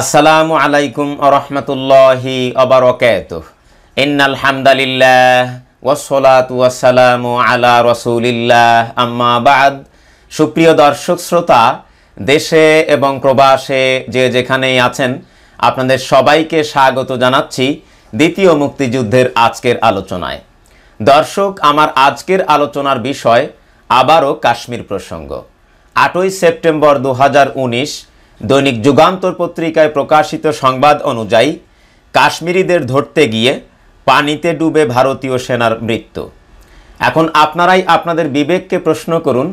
আসসালামু আলাইকুম আরহামতুল্লাহি অবরকাত ইন্নাল হামদালিল্লাহ ওয়াসসালাতু ওয়াসসালামু আলা রাসূলিল্লাহ আম্মা বাদ সুপ্রিয় দর্শক শ্রোতা দেশে এবং প্রবাসে যে যেখানেই আছেন আপনাদের সবাইকে স্বাগত জানাচ্ছি দ্বিতীয় মুক্তিযুদ্ধের আজকের আলোচনায় দর্শক আমার আজকের আলোচনার বিষয় আবারও কাশ্মীর প্রসঙ্গ আটই সেপ্টেম্বর দু দৈনিক যুগান্তর পত্রিকায় প্রকাশিত সংবাদ অনুযায়ী কাশ্মীরিদের ধরতে গিয়ে পানিতে ডুবে ভারতীয় সেনার মৃত্যু এখন আপনারাই আপনাদের বিবেককে প্রশ্ন করুন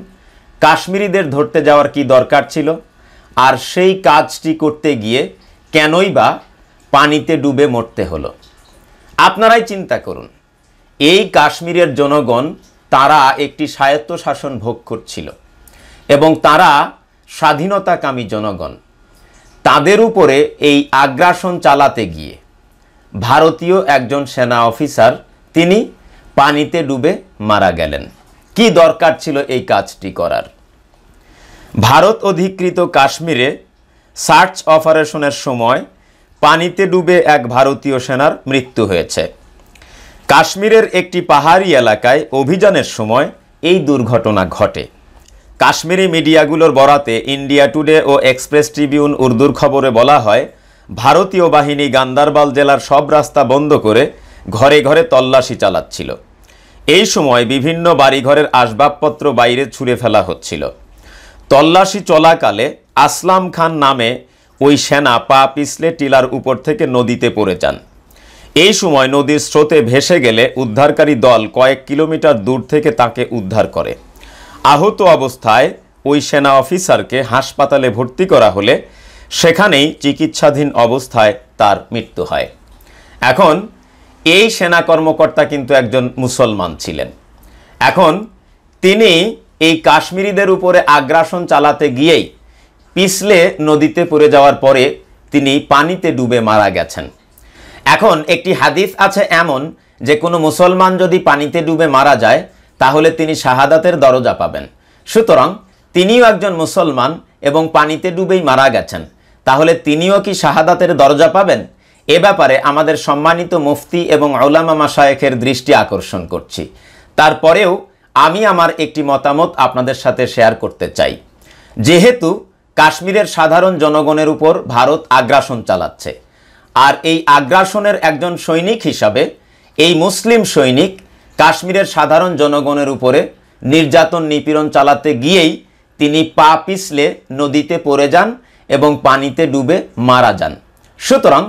কাশ্মীরিদের ধরতে যাওয়ার কি দরকার ছিল আর সেই কাজটি করতে গিয়ে কেনই বা পানিতে ডুবে মরতে হলো আপনারাই চিন্তা করুন এই কাশ্মীরের জনগণ তারা একটি স্বায়ত্তশাসন ভোগ করছিল এবং তারা স্বাধীনতাকামী জনগণ তাদের উপরে এই আগ্রাসন চালাতে গিয়ে ভারতীয় একজন সেনা অফিসার তিনি পানিতে ডুবে মারা গেলেন কি দরকার ছিল এই কাজটি করার ভারত অধিকৃত কাশ্মীরে সার্চ অপারেশনের সময় পানিতে ডুবে এক ভারতীয় সেনার মৃত্যু হয়েছে কাশ্মীরের একটি পাহাড়ি এলাকায় অভিযানের সময় এই দুর্ঘটনা ঘটে কাশ্মীরি মিডিয়াগুলোর বরাতে ইন্ডিয়া টুডে ও এক্সপ্রেস ট্রিবিউন উর্দুর খবরে বলা হয় ভারতীয় বাহিনী গান্দারবাল জেলার সব রাস্তা বন্ধ করে ঘরে ঘরে তল্লাশি চালাচ্ছিল এই সময় বিভিন্ন বাড়িঘরের আসবাবপত্র বাইরে ছুঁড়ে ফেলা হচ্ছিল তল্লাশি চলাকালে আসলাম খান নামে ওই সেনা পা পিছলে টিলার উপর থেকে নদীতে পড়ে যান এই সময় নদীর স্রোতে ভেসে গেলে উদ্ধারকারী দল কয়েক কিলোমিটার দূর থেকে তাকে উদ্ধার করে আহত অবস্থায় ওই সেনা অফিসারকে হাসপাতালে ভর্তি করা হলে সেখানেই চিকিৎসাধীন অবস্থায় তার মৃত্যু হয় এখন এই সেনা কর্মকর্তা কিন্তু একজন মুসলমান ছিলেন এখন তিনি এই কাশ্মীরিদের উপরে আগ্রাসন চালাতে গিয়েই পিছলে নদীতে পড়ে যাওয়ার পরে তিনি পানিতে ডুবে মারা গেছেন এখন একটি হাদিস আছে এমন যে কোনো মুসলমান যদি পানিতে ডুবে মারা যায় তাহলে তিনি শাহাদাতের দরজা পাবেন সুতরাং তিনিও একজন মুসলমান এবং পানিতে ডুবেই মারা গেছেন তাহলে তিনিও কি শাহাদাতের দরজা পাবেন এ ব্যাপারে আমাদের সম্মানিত মুফতি এবং আউলামা মাসায়েখের দৃষ্টি আকর্ষণ করছি তারপরেও আমি আমার একটি মতামত আপনাদের সাথে শেয়ার করতে চাই যেহেতু কাশ্মীরের সাধারণ জনগণের উপর ভারত আগ্রাসন চালাচ্ছে আর এই আগ্রাসনের একজন সৈনিক হিসাবে এই মুসলিম সৈনিক কাশ্মীরের সাধারণ জনগণের উপরে নির্যাতন নিপীড়ন চালাতে গিয়েই তিনি পা পিছলে নদীতে পড়ে যান এবং পানিতে ডুবে মারা যান সুতরাং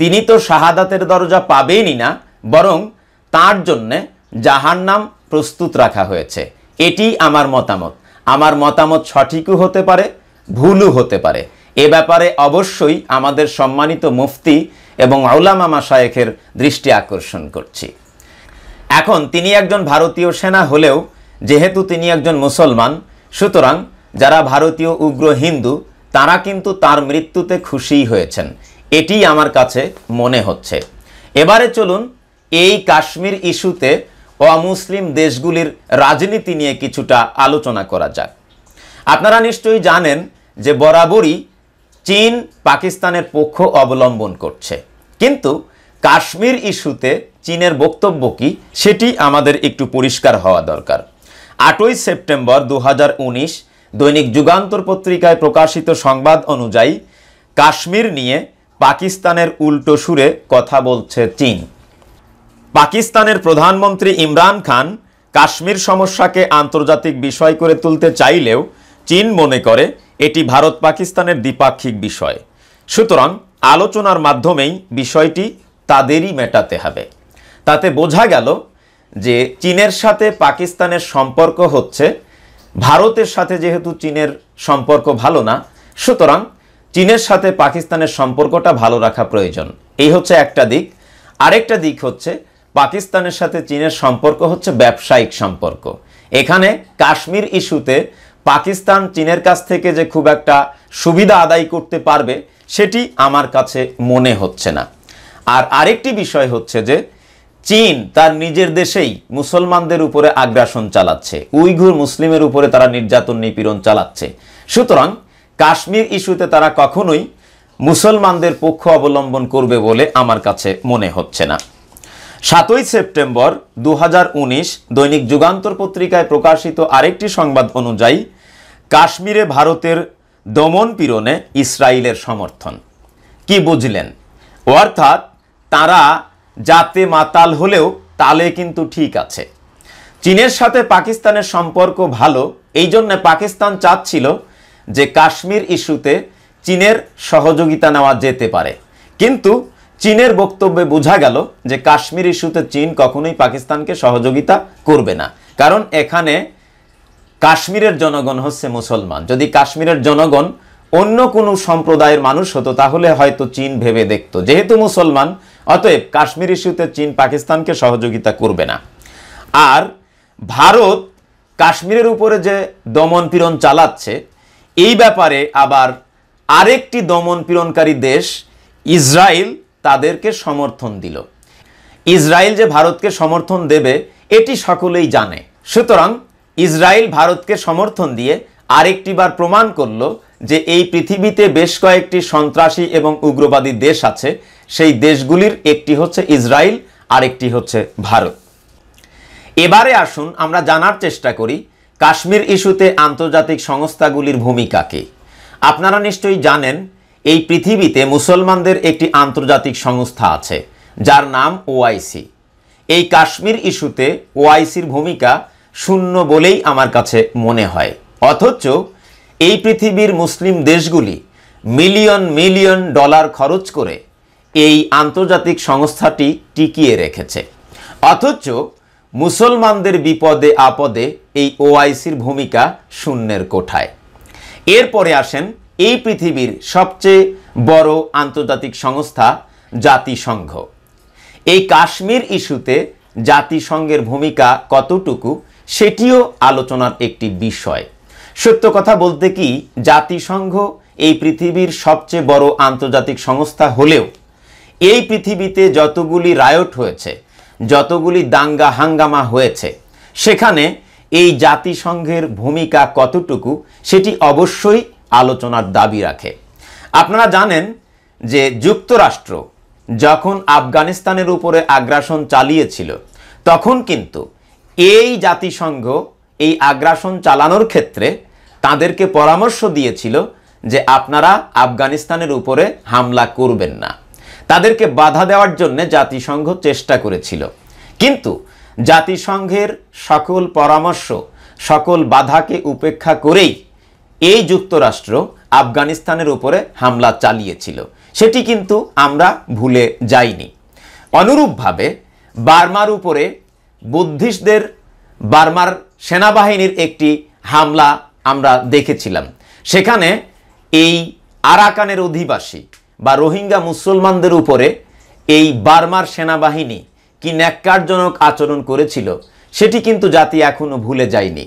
তিনি তো শাহাদাতের দরজা পাবেনই না বরং তার জন্যে জাহার নাম প্রস্তুত রাখা হয়েছে এটি আমার মতামত আমার মতামত সঠিকও হতে পারে ভুলও হতে পারে এ ব্যাপারে অবশ্যই আমাদের সম্মানিত মুফতি এবং আউলামা মাসায়েখের দৃষ্টি আকর্ষণ করছি এখন তিনি একজন ভারতীয় সেনা হলেও যেহেতু তিনি একজন মুসলমান সুতরাং যারা ভারতীয় উগ্র হিন্দু তারা কিন্তু তার মৃত্যুতে খুশি হয়েছেন এটি আমার কাছে মনে হচ্ছে এবারে চলুন এই কাশ্মীর ইস্যুতে অমুসলিম দেশগুলির রাজনীতি নিয়ে কিছুটা আলোচনা করা যাক আপনারা নিশ্চয়ই জানেন যে বরাবরই চীন পাকিস্তানের পক্ষ অবলম্বন করছে কিন্তু কাশ্মীর ইস্যুতে চীনের বক্তব্য কি সেটি আমাদের একটু পরিষ্কার হওয়া দরকার আটই সেপ্টেম্বর দু দৈনিক যুগান্তর পত্রিকায় প্রকাশিত সংবাদ অনুযায়ী কাশ্মীর নিয়ে পাকিস্তানের উল্টো সুরে কথা বলছে চীন পাকিস্তানের প্রধানমন্ত্রী ইমরান খান কাশ্মীর সমস্যাকে আন্তর্জাতিক বিষয় করে তুলতে চাইলেও চীন মনে করে এটি ভারত পাকিস্তানের দ্বিপাক্ষিক বিষয় সুতরাং আলোচনার মাধ্যমেই বিষয়টি তাদেরই মেটাতে হবে তাতে বোঝা গেল যে চীনের সাথে পাকিস্তানের সম্পর্ক হচ্ছে ভারতের সাথে যেহেতু চীনের সম্পর্ক ভালো না সুতরাং চীনের সাথে পাকিস্তানের সম্পর্কটা ভালো রাখা প্রয়োজন এই হচ্ছে একটা দিক আরেকটা দিক হচ্ছে পাকিস্তানের সাথে চীনের সম্পর্ক হচ্ছে ব্যবসায়িক সম্পর্ক এখানে কাশ্মীর ইস্যুতে পাকিস্তান চীনের কাছ থেকে যে খুব একটা সুবিধা আদায় করতে পারবে সেটি আমার কাছে মনে হচ্ছে না আর আরেকটি বিষয় হচ্ছে যে চীন তার নিজের দেশেই মুসলমানদের উপরে আগ্রাসন চালাচ্ছে উইঘুর মুসলিমের উপরে তারা নির্যাতন নিপীড়ন চালাচ্ছে সুতরাং কাশ্মীর ইস্যুতে তারা কখনোই মুসলমানদের পক্ষ অবলম্বন করবে বলে আমার কাছে মনে হচ্ছে না সাতই সেপ্টেম্বর দু দৈনিক যুগান্তর পত্রিকায় প্রকাশিত আরেকটি সংবাদ অনুযায়ী কাশ্মীরে ভারতের দমন পীড়নে ইসরায়েলের সমর্থন কি বুঝলেন অর্থাৎ তারা যাতে মাতাল হলেও তালে কিন্তু ঠিক আছে চীনের সাথে পাকিস্তানের সম্পর্ক ভালো এই জন্য পাকিস্তান চাচ্ছিল যে কাশ্মীর ইস্যুতে চীনের সহযোগিতা নেওয়া যেতে পারে কিন্তু চীনের বক্তব্যে বোঝা গেল যে কাশ্মীর ইস্যুতে চীন কখনোই পাকিস্তানকে সহযোগিতা করবে না কারণ এখানে কাশ্মীরের জনগণ হচ্ছে মুসলমান যদি কাশ্মীরের জনগণ অন্য কোনো সম্প্রদায়ের মানুষ হতো তাহলে হয়তো চীন ভেবে দেখত যেহেতু মুসলমান অতএব কাশ্মীর ইস্যুতে চীন পাকিস্তানকে সহযোগিতা করবে না আর ভারত কাশ্মীরের উপরে যে দমন পীড়ন চালাচ্ছে এই ব্যাপারে আবার আরেকটি দমন পীড়নকারী দেশ ইসরায়েল তাদেরকে সমর্থন দিল ইসরায়েল যে ভারতকে সমর্থন দেবে এটি সকলেই জানে সুতরাং ইসরায়েল ভারতকে সমর্থন দিয়ে আরেকটি বার প্রমাণ করল যে এই পৃথিবীতে বেশ কয়েকটি সন্ত্রাসী এবং উগ্রবাদী দেশ আছে সেই দেশগুলির একটি হচ্ছে ইসরায়েল আর একটি হচ্ছে ভারত এবারে আসুন আমরা জানার চেষ্টা করি কাশ্মীর ইস্যুতে আন্তর্জাতিক সংস্থাগুলির ভূমিকা কী আপনারা নিশ্চয়ই জানেন এই পৃথিবীতে মুসলমানদের একটি আন্তর্জাতিক সংস্থা আছে যার নাম ওআইসি এই কাশ্মীর ইস্যুতে ওআইসির ভূমিকা শূন্য বলেই আমার কাছে মনে হয় অথচ এই পৃথিবীর মুসলিম দেশগুলি মিলিয়ন মিলিয়ন ডলার খরচ করে এই আন্তর্জাতিক সংস্থাটি টিকিয়ে রেখেছে অথচ মুসলমানদের বিপদে আপদে এই ওআইসির ভূমিকা শূন্যের কোঠায় এরপরে আসেন এই পৃথিবীর সবচেয়ে বড় আন্তর্জাতিক সংস্থা জাতিসংঘ এই কাশ্মীর ইস্যুতে জাতিসংঘের ভূমিকা কতটুকু সেটিও আলোচনার একটি বিষয় সত্য কথা বলতে কি জাতিসংঘ এই পৃথিবীর সবচেয়ে বড় আন্তর্জাতিক সংস্থা হলেও এই পৃথিবীতে যতগুলি রায়ট হয়েছে যতগুলি দাঙ্গা হাঙ্গামা হয়েছে সেখানে এই জাতিসংঘের ভূমিকা কতটুকু সেটি অবশ্যই আলোচনার দাবি রাখে আপনারা জানেন যে যুক্তরাষ্ট্র যখন আফগানিস্তানের উপরে আগ্রাসন চালিয়েছিল তখন কিন্তু এই জাতিসংঘ এই আগ্রাসন চালানোর ক্ষেত্রে তাদেরকে পরামর্শ দিয়েছিল যে আপনারা আফগানিস্তানের উপরে হামলা করবেন না তাদেরকে বাধা দেওয়ার জন্য জাতিসংঘ চেষ্টা করেছিল কিন্তু জাতিসংঘের সকল পরামর্শ সকল বাধাকে উপেক্ষা করেই এই যুক্তরাষ্ট্র আফগানিস্তানের উপরে হামলা চালিয়েছিল সেটি কিন্তু আমরা ভুলে যাইনি অনুরূপভাবে বার্মার উপরে বুদ্ধিস্টদের বার্মার সেনাবাহিনীর একটি হামলা আমরা দেখেছিলাম সেখানে এই আরাকানের অধিবাসী বা রোহিঙ্গা মুসলমানদের উপরে এই বার্মার সেনাবাহিনী কি ন্যাক্কারজনক আচরণ করেছিল সেটি কিন্তু জাতি এখনও ভুলে যায়নি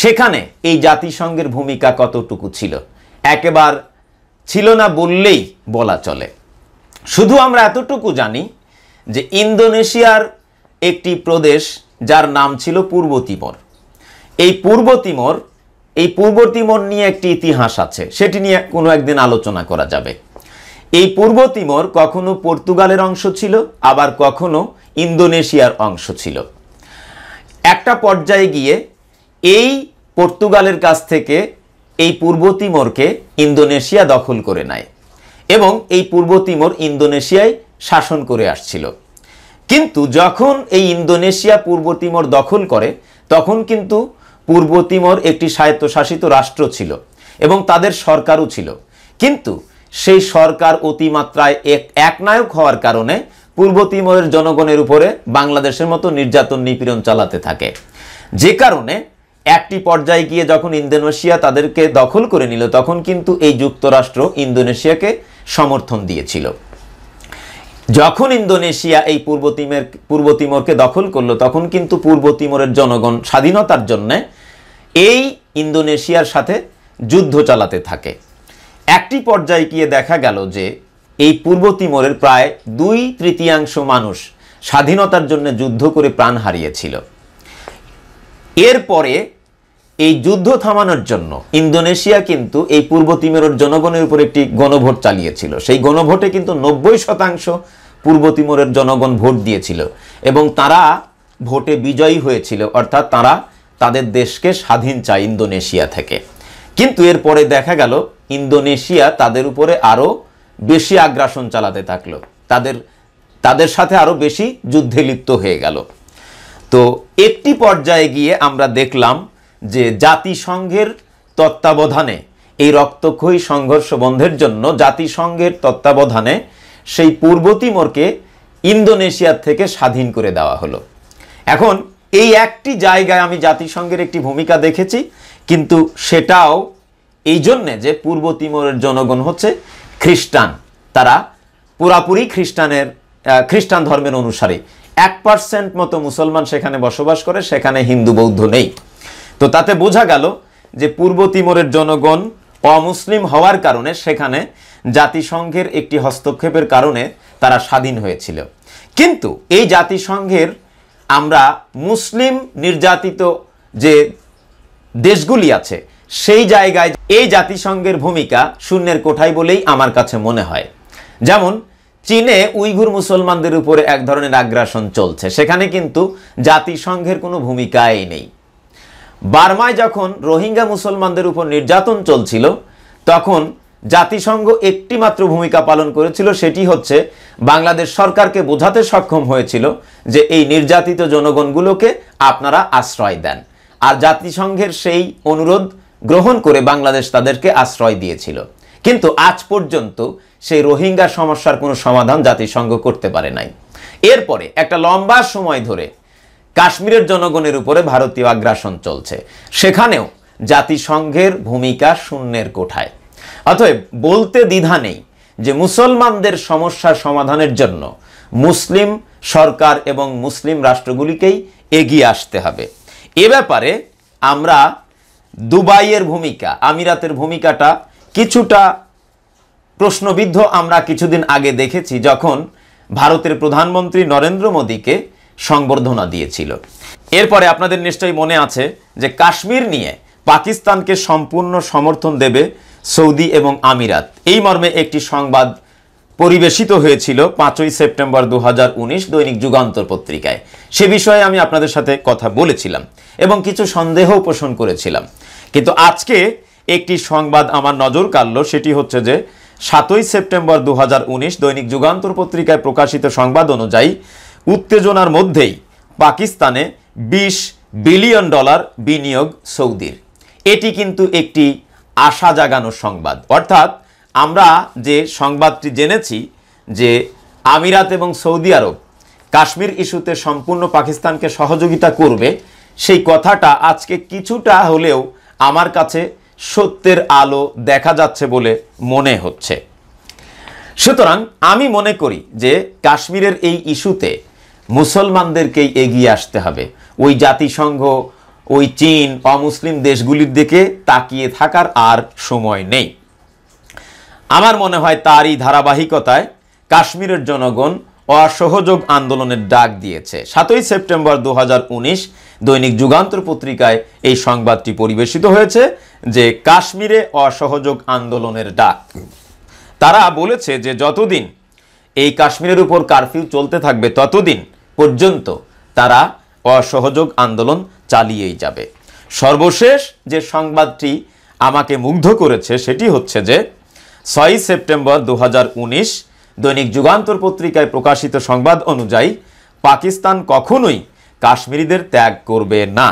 সেখানে এই জাতিসংঘের ভূমিকা কতটুকু ছিল একেবার ছিল না বললেই বলা চলে শুধু আমরা এতটুকু জানি যে ইন্দোনেশিয়ার একটি প্রদেশ যার নাম ছিল পূর্ব তিমর এই পূর্ব তিমর এই পূর্ব তিমর নিয়ে একটি ইতিহাস আছে সেটি নিয়ে কোনো একদিন আলোচনা করা যাবে এই পূর্ব তিমোর কখনো পর্তুগালের অংশ ছিল আবার কখনো ইন্দোনেশিয়ার অংশ ছিল একটা পর্যায়ে গিয়ে এই পর্তুগালের কাছ থেকে এই পূর্ব তিমোরকে ইন্দোনেশিয়া দখল করে নেয় এবং এই পূর্ব তিমোর ইন্দোনেশিয়ায় শাসন করে আসছিল কিন্তু যখন এই ইন্দোনেশিয়া পূর্ব তিমোর দখল করে তখন কিন্তু পূর্ব তিমোর একটি স্বায়ত্তশাসিত রাষ্ট্র ছিল এবং তাদের সরকারও ছিল কিন্তু সেই সরকার অতিমাত্রায় এক একনায়ক হওয়ার কারণে পূর্ব তিমরের জনগণের উপরে বাংলাদেশের মতো নির্যাতন নিপীড়ন চালাতে থাকে যে কারণে একটি পর্যায়ে গিয়ে যখন ইন্দোনেশিয়া তাদেরকে দখল করে নিল তখন কিন্তু এই যুক্তরাষ্ট্র ইন্দোনেশিয়াকে সমর্থন দিয়েছিল যখন ইন্দোনেশিয়া এই পূর্ব তিমের পূর্ব তিমরকে দখল করলো তখন কিন্তু পূর্ব তিমরের জনগণ স্বাধীনতার জন্যে এই ইন্দোনেশিয়ার সাথে যুদ্ধ চালাতে থাকে একটি পর্যায়ে গিয়ে দেখা গেল যে এই পূর্ব তিমোরের প্রায় দুই তৃতীয়াংশ মানুষ স্বাধীনতার জন্য যুদ্ধ করে প্রাণ হারিয়েছিল এরপরে এই যুদ্ধ থামানোর জন্য ইন্দোনেশিয়া কিন্তু এই পূর্ব তিমোরের জনগণের উপর একটি গণভোট চালিয়েছিল সেই গণভোটে কিন্তু নব্বই শতাংশ পূর্ব তিমোরের জনগণ ভোট দিয়েছিল এবং তারা ভোটে বিজয়ী হয়েছিল অর্থাৎ তারা তাদের দেশকে স্বাধীন চায় ইন্দোনেশিয়া থেকে কিন্তু এরপরে দেখা গেল ইন্দোনেশিয়া তাদের উপরে আরও বেশি আগ্রাসন চালাতে থাকলো তাদের তাদের সাথে আরও বেশি যুদ্ধে লিপ্ত হয়ে গেল তো একটি পর্যায়ে গিয়ে আমরা দেখলাম যে জাতিসংঘের তত্ত্বাবধানে এই রক্তক্ষয়ী সংঘর্ষ বন্ধের জন্য জাতিসংঘের তত্ত্বাবধানে সেই পূর্ব তিমোরকে ইন্দোনেশিয়ার থেকে স্বাধীন করে দেওয়া হলো এখন এই একটি জায়গায় আমি জাতিসংঘের একটি ভূমিকা দেখেছি কিন্তু সেটাও এই জন্যে যে পূর্ব তিমোরের জনগণ হচ্ছে খ্রিস্টান তারা পুরাপুরি খ্রিস্টানের খ্রিস্টান ধর্মের অনুসারে এক পার্সেন্ট মতো মুসলমান সেখানে বসবাস করে সেখানে হিন্দু বৌদ্ধ নেই তো তাতে বোঝা গেল যে পূর্ব তিমোরের জনগণ অমুসলিম হওয়ার কারণে সেখানে জাতিসংঘের একটি হস্তক্ষেপের কারণে তারা স্বাধীন হয়েছিল কিন্তু এই জাতিসংঘের আমরা মুসলিম নির্যাতিত যে দেশগুলি আছে সেই জায়গায় এই জাতিসংঘের ভূমিকা শূন্যের কোঠায় বলেই আমার কাছে মনে হয় যেমন চীনে উইঘুর মুসলমানদের উপরে এক ধরনের আগ্রাসন চলছে সেখানে কিন্তু জাতিসংঘের কোনো ভূমিকাই নেই বার্মায় যখন রোহিঙ্গা মুসলমানদের উপর নির্যাতন চলছিল তখন জাতিসংঘ একটিমাত্র ভূমিকা পালন করেছিল সেটি হচ্ছে বাংলাদেশ সরকারকে বোঝাতে সক্ষম হয়েছিল যে এই নির্যাতিত জনগণগুলোকে আপনারা আশ্রয় দেন আর জাতিসংঘের সেই অনুরোধ গ্রহণ করে বাংলাদেশ তাদেরকে আশ্রয় দিয়েছিল কিন্তু আজ পর্যন্ত সেই রোহিঙ্গা সমস্যার কোনো সমাধান জাতিসংঘ করতে পারে নাই এরপরে একটা লম্বা সময় ধরে কাশ্মীরের জনগণের উপরে ভারতীয় আগ্রাসন চলছে সেখানেও জাতিসংঘের ভূমিকা শূন্যের কোঠায় অতএব বলতে দ্বিধা নেই যে মুসলমানদের সমস্যা সমাধানের জন্য মুসলিম সরকার এবং মুসলিম রাষ্ট্রগুলিকেই এগিয়ে আসতে হবে এ ব্যাপারে আমরা দুবাইয়ের ভূমিকা আমিরাতের ভূমিকাটা কিছুটা প্রশ্নবিদ্ধ আমরা কিছুদিন আগে দেখেছি যখন ভারতের প্রধানমন্ত্রী নরেন্দ্র মোদীকে সংবর্ধনা দিয়েছিল এরপরে আপনাদের নিশ্চয়ই মনে আছে যে কাশ্মীর নিয়ে পাকিস্তানকে সম্পূর্ণ সমর্থন দেবে সৌদি এবং আমিরাত এই মর্মে একটি সংবাদ পরিবেশিত হয়েছিল পাঁচই সেপ্টেম্বর দু দৈনিক যুগান্তর পত্রিকায় সে বিষয়ে আমি আপনাদের সাথে কথা বলেছিলাম এবং কিছু সন্দেহ পোষণ করেছিলাম কিন্তু আজকে একটি সংবাদ আমার নজর কাড়ল সেটি হচ্ছে যে সাতই সেপ্টেম্বর দু দৈনিক যুগান্তর পত্রিকায় প্রকাশিত সংবাদ অনুযায়ী উত্তেজনার মধ্যেই পাকিস্তানে ২০ বিলিয়ন ডলার বিনিয়োগ সৌদির এটি কিন্তু একটি আশা জাগানো সংবাদ অর্থাৎ আমরা যে সংবাদটি জেনেছি যে আমিরাত এবং সৌদি আরব কাশ্মীর ইস্যুতে সম্পূর্ণ পাকিস্তানকে সহযোগিতা করবে সেই কথাটা আজকে কিছুটা হলেও আমার কাছে সত্যের আলো দেখা যাচ্ছে বলে মনে হচ্ছে সুতরাং আমি মনে করি যে কাশ্মীরের এই ইস্যুতে মুসলমানদেরকেই এগিয়ে আসতে হবে ওই জাতিসংঘ ওই চীন অমুসলিম দেশগুলির দিকে তাকিয়ে থাকার আর সময় নেই আমার মনে হয় তারই ধারাবাহিকতায় কাশ্মীরের জনগণ অসহযোগ আন্দোলনের ডাক দিয়েছে সাতই সেপ্টেম্বর দু দৈনিক যুগান্তর পত্রিকায় এই সংবাদটি পরিবেশিত হয়েছে যে কাশ্মীরে অসহযোগ আন্দোলনের ডাক তারা বলেছে যে যতদিন এই কাশ্মীরের উপর কারফিউ চলতে থাকবে ততদিন পর্যন্ত তারা অসহযোগ আন্দোলন চালিয়েই যাবে সর্বশেষ যে সংবাদটি আমাকে মুগ্ধ করেছে সেটি হচ্ছে যে ছয়ই সেপ্টেম্বর দু দৈনিক যুগান্তর পত্রিকায় প্রকাশিত সংবাদ অনুযায়ী পাকিস্তান কখনোই কাশ্মীরিদের ত্যাগ করবে না